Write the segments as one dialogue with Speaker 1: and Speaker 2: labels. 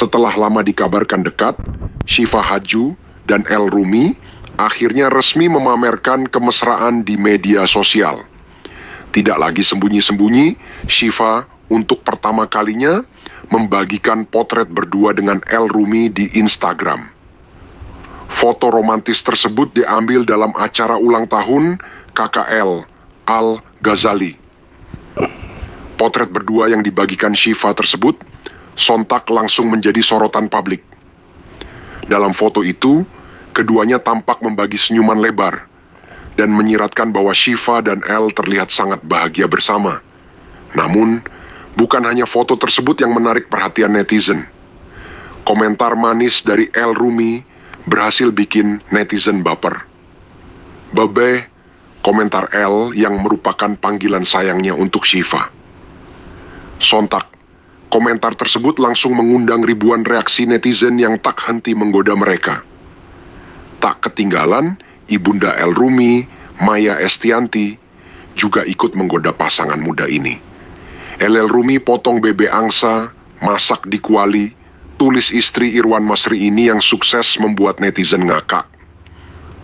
Speaker 1: Setelah lama dikabarkan dekat, Shiva Haju dan El Rumi akhirnya resmi memamerkan kemesraan di media sosial. Tidak lagi sembunyi-sembunyi, Shiva untuk pertama kalinya membagikan potret berdua dengan El Rumi di Instagram. Foto romantis tersebut diambil dalam acara ulang tahun KKL Al Ghazali. Potret berdua yang dibagikan Shiva tersebut sontak langsung menjadi sorotan publik. Dalam foto itu, keduanya tampak membagi senyuman lebar dan menyiratkan bahwa Shiva dan El terlihat sangat bahagia bersama. Namun, bukan hanya foto tersebut yang menarik perhatian netizen. Komentar manis dari El Rumi berhasil bikin netizen baper. Bebe, komentar El yang merupakan panggilan sayangnya untuk Shiva. Sontak, Komentar tersebut langsung mengundang ribuan reaksi netizen yang tak henti menggoda mereka. Tak ketinggalan, Ibunda El Rumi, Maya Estianti, juga ikut menggoda pasangan muda ini. El Rumi potong bebek angsa, masak di kuali, tulis istri Irwan Masri ini yang sukses membuat netizen ngakak.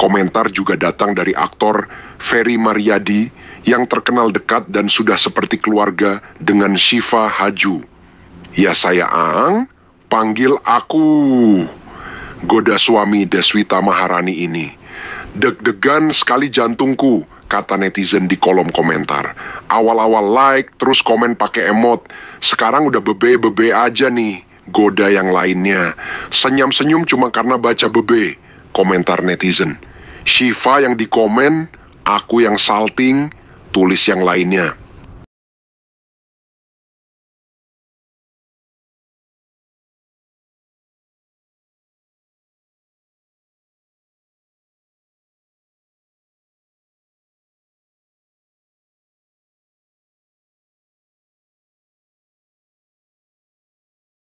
Speaker 1: Komentar juga datang dari aktor Ferry Mariadi yang terkenal dekat dan sudah seperti keluarga dengan Syifa Haju. Ya saya Ang panggil aku. Goda suami Deswita Maharani ini. Deg-degan sekali jantungku, kata netizen di kolom komentar. Awal-awal like, terus komen pakai emot. Sekarang udah bebe-bebe aja nih, goda yang lainnya. Senyum-senyum cuma karena baca bebe, komentar netizen. Shiva yang dikomen, aku yang salting, tulis yang lainnya.